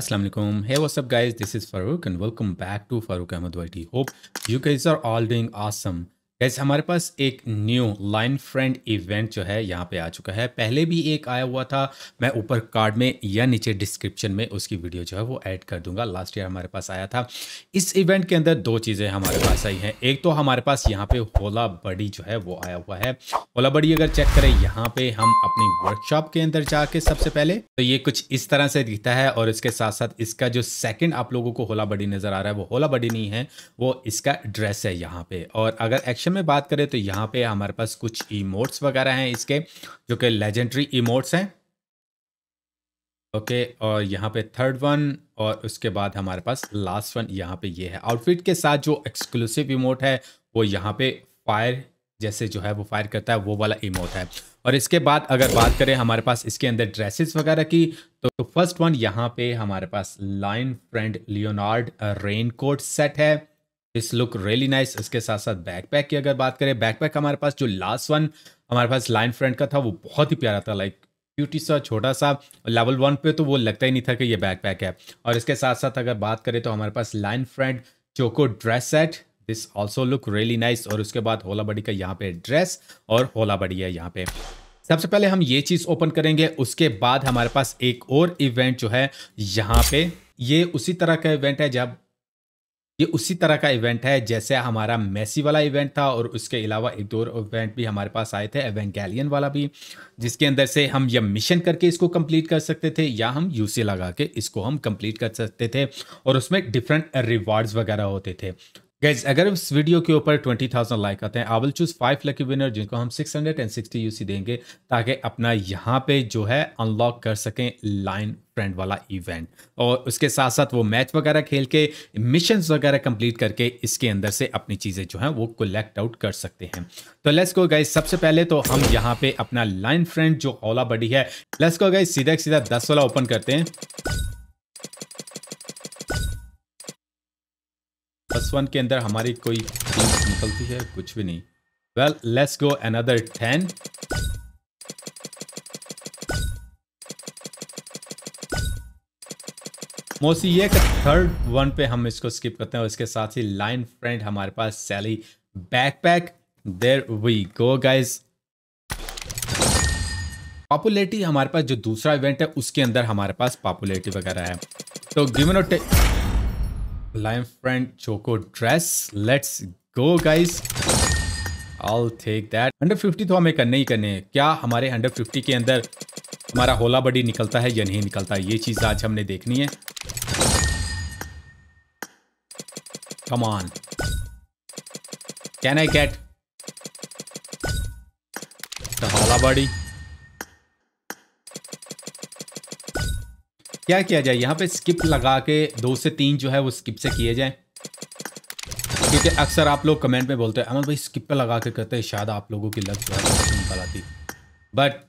Assalamu alaikum. Hey, what's up, guys? This is Farouk, and welcome back to Farouk Ahmed Hope you guys are all doing awesome. Guys हमारे पास एक new line friend event जो है यहाँ पे आ चुका है पहले भी एक आया हुआ था मैं ऊपर कार्ड में या नीचे डिस्क्रिप्शन में उसकी वीडियो जो है वो ऐड कर दूंगा लास्ट ईयर हमारे पास आया था इस इवेंट के अंदर दो चीज़ें हमारे पास आई हैं एक तो हमारे पास यहाँ पे होला बड़ी जो है वो आया हुआ है होला बड़ी अगर चेक करें यहाँ पे हम अपनी वर्कशॉप के अंदर जाके सबसे पहले तो ये कुछ इस तरह से दिखता है और इसके साथ साथ इसका जो सेकेंड आप लोगों को होला बड़ी नज़र आ रहा है वो होला बड़ी नहीं है वो इसका ड्रेस है यहाँ पे और अगर एक्शन सेक्शन में बात करें तो यहाँ पे हमारे पास कुछ इमोट्स वगैरह हैं इसके जो कि लेजेंडरी इमोट्स हैं ओके okay, और यहाँ पे थर्ड वन और उसके बाद हमारे पास लास्ट वन यहाँ पे ये है आउटफिट के साथ जो एक्सक्लूसिव इमोट है वो यहाँ पे फायर जैसे जो है वो फायर करता है वो वाला इमोट है और इसके बाद अगर बात करें हमारे पास इसके अंदर ड्रेसेस वगैरह की तो फर्स्ट वन यहाँ पे हमारे पास Line friend Leonard raincoat set है दिस लुक रियली नाइस इसके साथ साथ बैकपैक की अगर बात करें बैकपैक हमारे पास जो लास्ट वन हमारे पास लाइन फ्रंट का था वो बहुत ही प्यारा था लाइक ब्यूटी सा छोटा सा लेवल वन पे तो वो लगता ही नहीं था कि ये बैकपैक है और इसके साथ साथ अगर बात करें तो हमारे पास Line friend Choco dress set this also look really nice और उसके बाद होला बड़ी का यहाँ पे ड्रेस और होला बड़ी है यहाँ पे सबसे पहले हम ये चीज़ ओपन करेंगे उसके बाद हमारे पास एक और इवेंट जो है यहाँ पे ये उसी तरह का इवेंट है जब ये उसी तरह का इवेंट है जैसे हमारा मेसी वाला इवेंट था और उसके अलावा एक दो इवेंट भी हमारे पास आए थे एवेंगेलियन वाला भी जिसके अंदर से हम या मिशन करके इसको कंप्लीट कर सकते थे या हम यूसी लगा के इसको हम कंप्लीट कर सकते थे और उसमें डिफरेंट रिवार्ड्स वगैरह होते थे गाइज अगर इस वीडियो के ऊपर ट्वेंटी थाउजेंड लाइक आते हैं I will choose five lucky winner जिनको हम six hundred and sixty UC देंगे ताकि अपना यहाँ पे जो है अनलॉक कर सकें लाइन फ्रेंड वाला इवेंट और उसके साथ साथ वो मैच वगैरह खेल के मिशन वगैरह कंप्लीट करके इसके अंदर से अपनी चीज़ें जो हैं वो कलेक्ट आउट कर सकते हैं तो लेट्स गो गाइज सबसे पहले तो हम यहाँ पे अपना लाइन फ्रेंड जो ओला बडी है लेट्स गो गाइज सीधा सीधा दस वाला ओपन करते हैं प्लस वन के अंदर हमारी कोई चीज निकलती है कुछ भी नहीं well let's go another ten mostly ये थर्ड वन पे हम इसको स्किप करते हैं इसके साथ ही लाइन फ्रेंड हमारे पास Sally backpack there we go guys popularity हमारे पास जो दूसरा इवेंट है उसके अंदर हमारे पास पॉपुलरिटी वगैरह है तो given Lion Friend Choco Dress. Let's go guys. I'll take that. Under fifty तो हमें करने ही करने हैं क्या हमारे अंडर फिफ्टी के अंदर हमारा होला बडी निकलता है या नहीं निकलता है ये चीज़ आज हमने देखनी है कमान कैन आई गेट होला बडी क्या किया जाए यहाँ पे स्किप लगा के दो से तीन जो है वो स्किप से किए जाए क्योंकि अक्सर आप लोग कमेंट में बोलते हैं अमन भाई स्किप पे लगा के करते हैं शायद आप लोगों की लग जो है निकल आती बट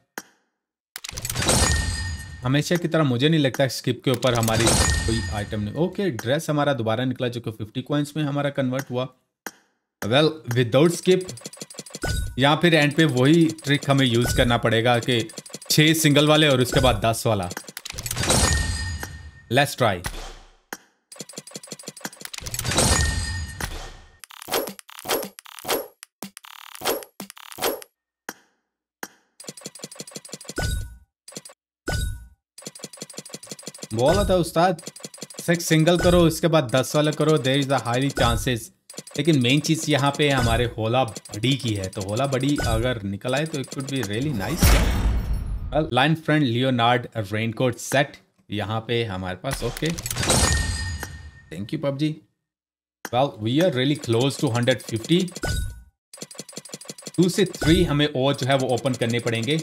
हमेशा की तरह मुझे नहीं लगता स्किप के ऊपर हमारी कोई आइटम नहीं ओके ड्रेस हमारा दोबारा निकला जो कि फिफ्टी कॉइन्स में हमारा कन्वर्ट हुआ वेल विदाउट स्किप या फिर एंड पे वही ट्रिक हमें यूज़ करना पड़ेगा कि छह सिंगल वाले और उसके बाद दस वाला Let's try. बोला था उस्ताद सिक्स सिंगल करो उसके बाद दस वाला करो there is the highly chances लेकिन मेन चीज़ यहाँ पे हमारे होला बड़ी की है तो होला बड़ी अगर निकल आए तो it could be really nice Line friend Leonard raincoat set यहाँ पे हमारे पास okay thank you PUBG well we are really close to 150 two से थ्री हमें और जो है वो ओपन करने पड़ेंगे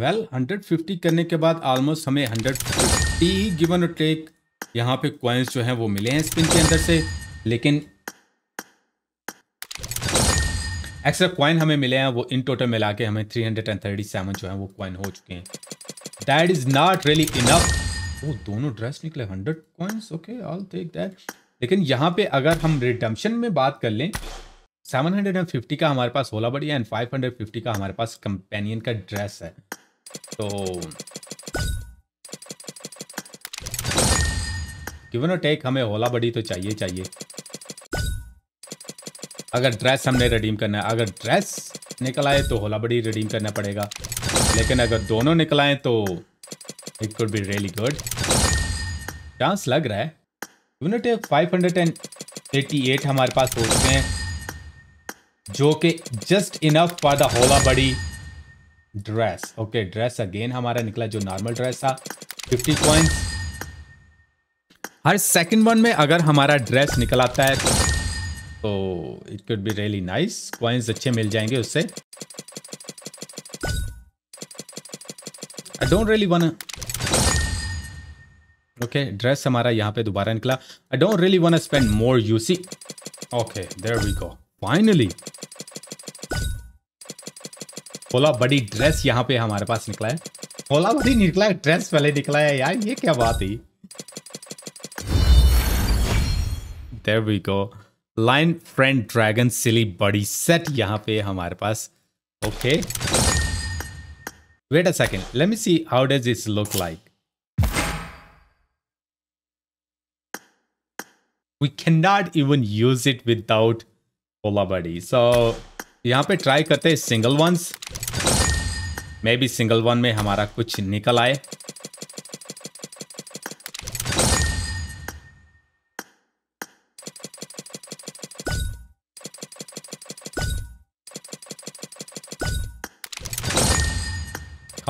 वेल हंड्रेड 150 करने के बाद ऑलमोस्ट हमें हंड्रेड फिफ्टी गिवन टेक यहाँ पे कॉइन्स जो हैं वो मिले हैं स्पिन के अंदर से लेकिन एक्स्ट्रा क्वाइन हमें मिले हैं वो इन टोटल मिला के हमें 337 जो है वो क्वाइन हो चुके हैं that is not really enough वो दोनों ड्रेस निकले 100 coins okay all take that लेकिन यहाँ पे अगर हम रिडम्पशन में बात कर लें 750 का हमारे पास होला बड़ी एंड 550 का हमारे पास कंपेनियन का ड्रेस है So, given और टेक हमें होला बड़ी तो चाहिए चाहिए अगर ड्रेस हमने रिडीम करना है अगर ड्रेस निकल आए तो होला बड़ी रिडीम करना पड़ेगा लेकिन अगर दोनों निकल आए तो it could be really good chance लग रहा है यूनिट five hundred and eighty eight हमारे पास होते हैं जो कि जस्ट इनफ फॉर द होला बड़ी ड्रेस ओके ड्रेस अगेन हमारा निकला जो नॉर्मल ड्रेस था 50 पॉइंट्स हर सेकंड वन में अगर हमारा ड्रेस निकल आता है तो it could be really nice coins अच्छे मिल जाएंगे उससे I don't really want okay dress हमारा यहां पे दोबारा निकला I don't really want spend more you see okay there we go finally होला बड़ी ड्रेस यहाँ पे हमारे पास निकला है होला बड़ी निकला है ड्रेस पहले निकला है यार ये क्या बात है There we go. Lion friend dragon silly buddy set यहाँ पे हमारे पास Okay. Wait a second. Let me see how does this look like. we cannot even use it without Ola Buddy. So यहाँ पे ट्राई करते हैं single once maybe single one में हमारा कुछ निकल आए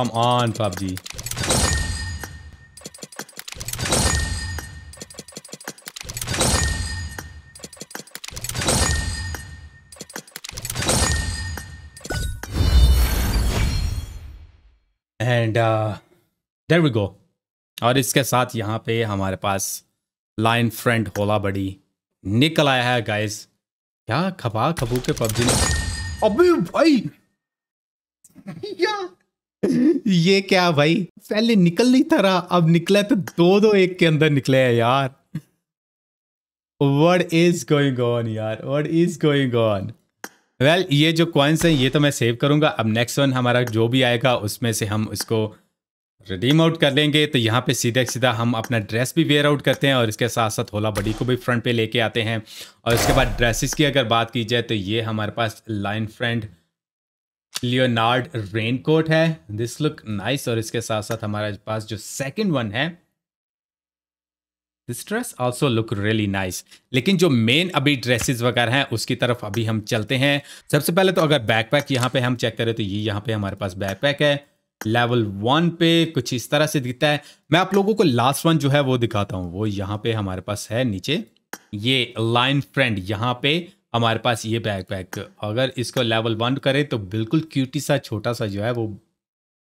Come on, PUBG. There we go और इसके साथ यहाँ पे हमारे पास लाइन फ्रेंड होला बड़ी निकल आया है गाइस क्या खबा खबू के पबजी में अभी भाई या ये क्या भाई पहले निकल नहीं था रहा अब निकला तो दो दो एक के अंदर निकले है यार वट इज गोइंग ऑन यार what is going on well well, ये जो कॉइन्स हैं ये तो मैं सेव करूंगा अब नेक्स्ट वन हमारा जो भी आएगा उसमें से हम इसको रिडीम आउट कर लेंगे तो यहाँ पे सीधा सीधा हम अपना ड्रेस भी वेयर आउट करते हैं और इसके साथ साथ होला बडी को भी फ्रंट पे लेके आते हैं और इसके बाद ड्रेसेस की अगर बात की जाए तो ये हमारे पास लाइन फ्रेंड लियोनार्ड रेनकोट है दिस लुक नाइस और इसके साथ साथ हमारे पास जो सेकेंड वन है this dress also look really nice लेकिन जो मेन अभी ड्रेसेस वगैरह हैं उसकी तरफ अभी हम चलते हैं सबसे पहले तो अगर बैक पैक यहाँ पे हम चेक करें तो ये यहाँ पे हमारे पास बैक पैक है लेवल वन पे कुछ इस तरह से दिखता है मैं आप लोगों को लास्ट वन जो है वो दिखाता हूँ वो यहाँ पे हमारे पास है नीचे ये लाइन फ्रेंड यहाँ पे हमारे पास ये बैक पैक अगर इसको लेवल वन करें तो बिल्कुल क्यूटी सा छोटा सा जो है वो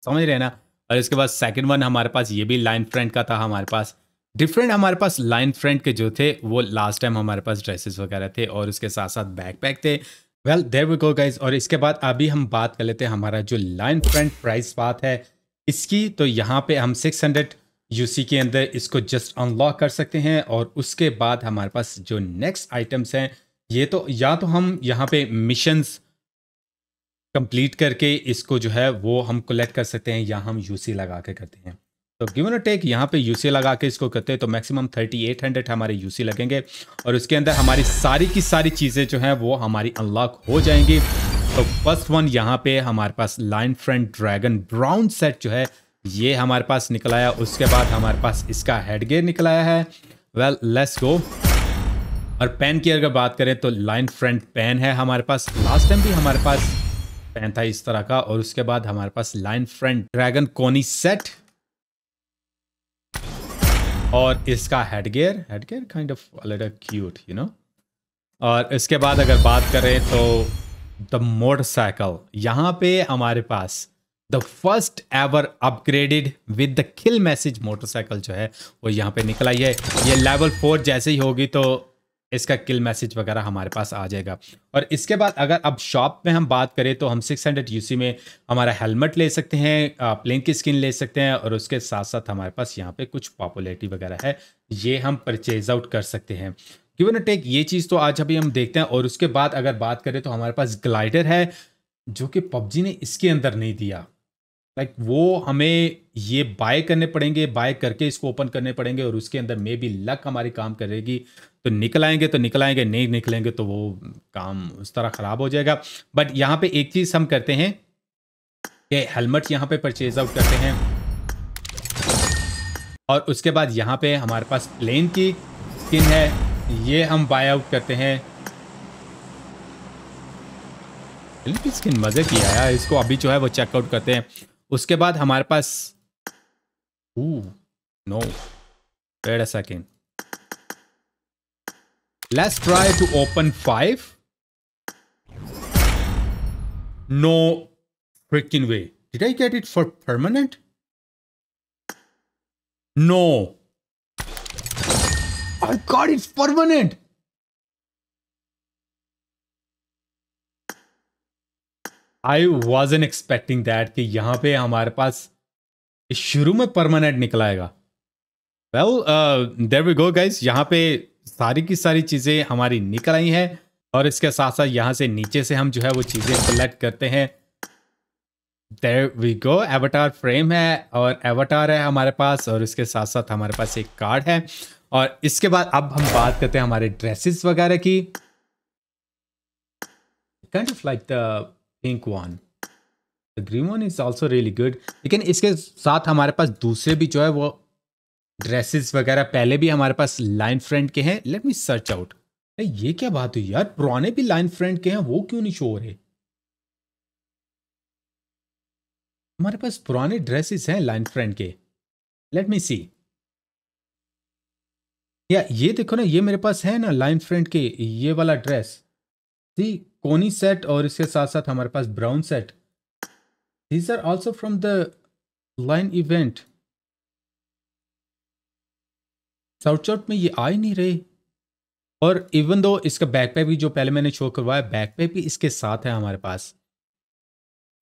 समझ रहे ना और इसके बाद सेकंड वन हमारे पास ये भी लाइन फ्रेंड का था हमारे पास डिफरेंट हमारे पास लाइन फ्रंट के जो थे वो लास्ट टाइम हमारे पास ड्रेसेस वगैरह थे और उसके साथ साथ बैकपैक थे well there we go guys और इसके बाद अभी हम बात कर लेते हैं हमारा जो लाइन फ्रंट प्राइस बात है इसकी तो यहाँ पे हम 600 हंड्रेड के अंदर इसको जस्ट अनलॉक कर सकते हैं और उसके बाद हमारे पास जो नेक्स्ट आइटम्स हैं ये तो या तो हम यहाँ पे मिशंस कंप्लीट करके इसको जो है वो हम कलेक्ट कर सकते हैं या हम यूसी लगा के करते हैं तो गिवन टेक यहाँ पे यूसी लगा के इसको करते हैं तो मैक्सिमम 3800 हमारे यूसी लगेंगे और उसके अंदर हमारी सारी की सारी चीज़ें जो हैं वो हमारी अनलॉक हो जाएंगी तो फर्स्ट वन यहाँ पे हमारे पास Line friend dragon brown set जो है ये हमारे पास निकल आया उसके बाद हमारे पास इसका हेड निकल आया है वेल लेस गो और पेन की अगर बात करें तो लाइन फ्रंट पेन है हमारे पास लास्ट टाइम भी हमारे पास पेन था इस तरह का और उसके बाद हमारे पास Line friend dragon Connie set और इसका हेडगेयर हेडगेयर काइंड ऑफ अलग क्यूट यू नो और इसके बाद अगर बात करें तो द मोटरसाइकिल यहाँ पे हमारे पास the first ever upgraded with the kill message motorcycle जो है वो यहाँ पे निकल आई है ये लेवल फोर जैसे ही होगी तो इसका किल मैसेज वगैरह हमारे पास आ जाएगा और इसके बाद अगर अब शॉप में हम बात करें तो हम 600 हंड्रेड में हमारा हेलमेट ले सकते हैं प्लेन की स्किन ले सकते हैं और उसके साथ साथ हमारे पास यहाँ पे कुछ पॉपुलरिटी वगैरह है ये हम परचेज आउट कर सकते हैं गिवन टेक ये चीज़ तो आज अभी हम देखते हैं और उसके बाद अगर बात करें तो हमारे पास ग्लाइडर है जो कि पबजी ने इसके अंदर नहीं दिया लाइक like, वो हमें ये बाय करने पड़ेंगे बाय करके इसको ओपन करने पड़ेंगे और उसके अंदर मे बी लक हमारी काम करेगी तो निकल आएंगे तो निकल आएंगे नहीं निकलेंगे तो वो काम उस तरह ख़राब हो जाएगा बट यहाँ पे एक चीज़ हम करते हैं कि हेलमेट यहाँ पे परचेज आउट करते हैं और उसके बाद यहाँ पे हमारे पास प्लेन की स्किन है ये हम बाय आउट करते हैं स्किन मज़े की आया इसको अभी जो है वो चेकआउट करते हैं उसके बाद हमारे पास no wait a second let's try to open five no frickin way did I get it for permanent no I got it permanent I was an expecting that कि यहाँ पे हमारे पास शुरू में परमानेंट निकलाएगा well there we go guys यहाँ पे सारी की सारी चीज़ें हमारी निकल आई हैं और इसके साथ साथ यहाँ से नीचे से हम जो है वो चीज़ें कलेक्ट करते हैं there we go avatar frame है और एवटार है हमारे पास और इसके साथ साथ हमारे पास एक कार्ड है और इसके बाद अब हम बात करते हैं हमारे ड्रेसेस वगैरह की kind of like the pink one the green one is also really good लेकिन इसके साथ हमारे पास दूसरे भी जो है वो ड्रेसेस वगैरह पहले भी हमारे पास लाइन फ्रेंड के हैं लेट मी सर्च आउट ये क्या बात हुई यार पुराने भी लाइन फ्रेंड के हैं वो क्यों नहीं शो हो रहे हमारे पास पुराने ड्रेसेस हैं लाइन फ्रेंड के लेट मी सी या ये देखो ना ये मेरे पास है ना लाइन फ्रेंड के ये वाला ड्रेस सी कोनी सेट और इसके साथ साथ हमारे पास brown set these are also from the line event साउट शॉट में ये आ ही नहीं रहे और इवन दो इसका बैक पे भी जो पहले मैंने शो करवाया बैक पे भी इसके साथ है हमारे पास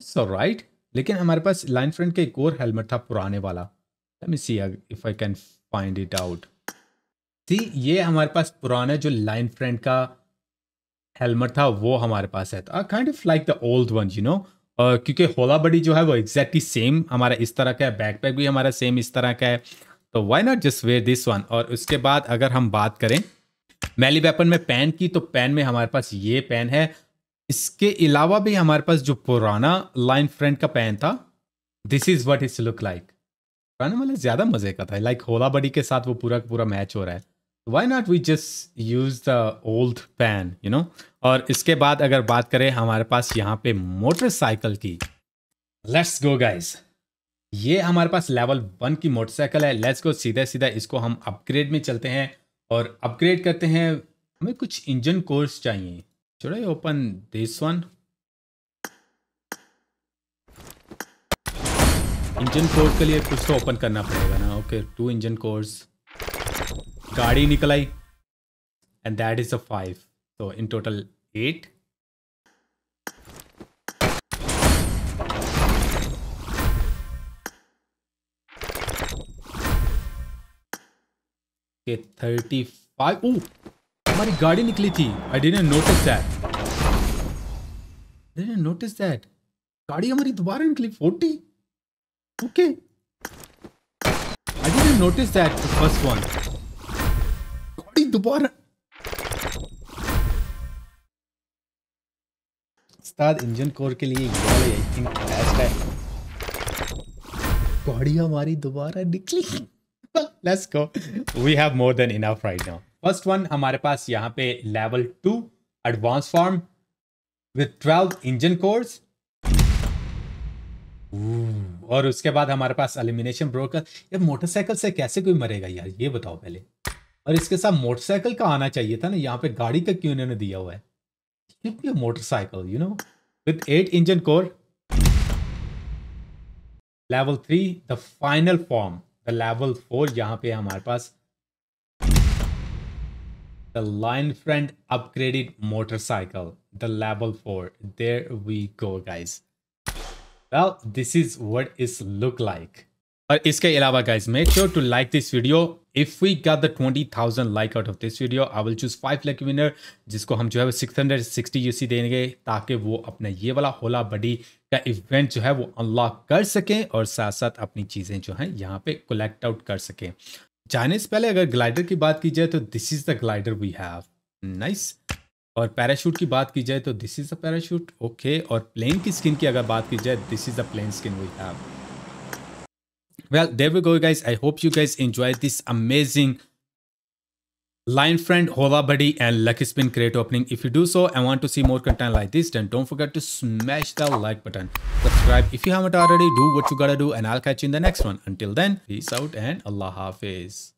सो राइट right. लेकिन हमारे पास लाइन फ्रंट का एक और हेलमेट था पुराने वाला me see if I can find it out see ये हमारे पास पुराना जो लाइन फ्रंट का हेलमेट था वो हमारे पास है kind of like the old one you know क्योंकि होला बड़ी जो है वो एग्जैक्टली सेम हमारा इस तरह का है बैकपैक भी हमारा सेम इस तरह का है तो why not just wear this one और उसके बाद अगर हम बात करें मैली वेपन में पेन की तो पेन में हमारे पास ये पेन है इसके अलावा भी हमारे पास जो पुराना लाइन फ्रंट का पेन था this is what is look like पुराने मतलब ज़्यादा मज़े का था लाइक होला बड़ी के साथ वो पूरा पूरा मैच हो रहा है why not we just use the old pan you know और इसके बाद अगर बात करें हमारे पास यहाँ पे मोटरसाइकिल की लेट्स गो गाइज ये हमारे पास लेवल वन की मोटरसाइकिल है लेट्स गो सीधा सीधा इसको हम अपग्रेड में चलते हैं और अपग्रेड करते हैं हमें कुछ इंजन कोर्स चाहिए चलो open this one engine cores के लिए कुछ तो ओपन करना पड़ेगा ना ओके टू इंजन कोर्स गाड़ी निकल आई and that is a five तो in total eight k thirty five oh हमारी गाड़ी निकली थी I didn't notice that didn't notice that गाड़ी हमारी दोबारा निकली forty okay I didn't notice that first one दोबारा उस्ताद इंजन कोर के लिए आई थिंक बेस्ट है गाड़ी हमारी दोबारा निकली let's go we have more than enough right now first one हमारे पास यहाँ पे level two advance form with twelve engine cores और उसके बाद हमारे पास एलिमिनेशन ब्रोकर यार मोटरसाइकिल से कैसे कोई मरेगा यार ये बताओ पहले और इसके साथ मोटरसाइकिल का आना चाहिए था ना यहाँ पे गाड़ी का क्यों इन्होंने दिया हुआ है motorcycle you know with eight engine core level three the final form the level four यहाँ पे हमारे पास the line front upgraded motorcycle the level four there we go guys well this is what is look like और इसके अलावा guys make sure to like this video if we got the twenty thousand like out of this video I will choose five like winner जिसको हम जो है वो six hundred sixty UC देंगे ताकि वो अपना ये वाला होला बडी का इवेंट जो है वो अनलॉक कर सकें और साथ साथ अपनी चीज़ें जो हैं यहाँ पे कलेक्ट आउट कर सकें जाने से पहले अगर ग्लाइडर की बात की जाए तो this is the glider we have nice और पैराशूट की बात की जाए तो this is the parachute okay और प्लेन की स्किन की अगर बात की जाए this is the plane skin we have Well, there we go, guys. I hope you guys enjoyed this amazing Line Friend, Hola Buddy, and Lucky Spin crate opening. If you do so and want to see more content like this, then don't forget to smash the like button. Subscribe if you haven't already, do what you gotta do, and I'll catch you in the next one. Until then, peace out and Allah Hafiz.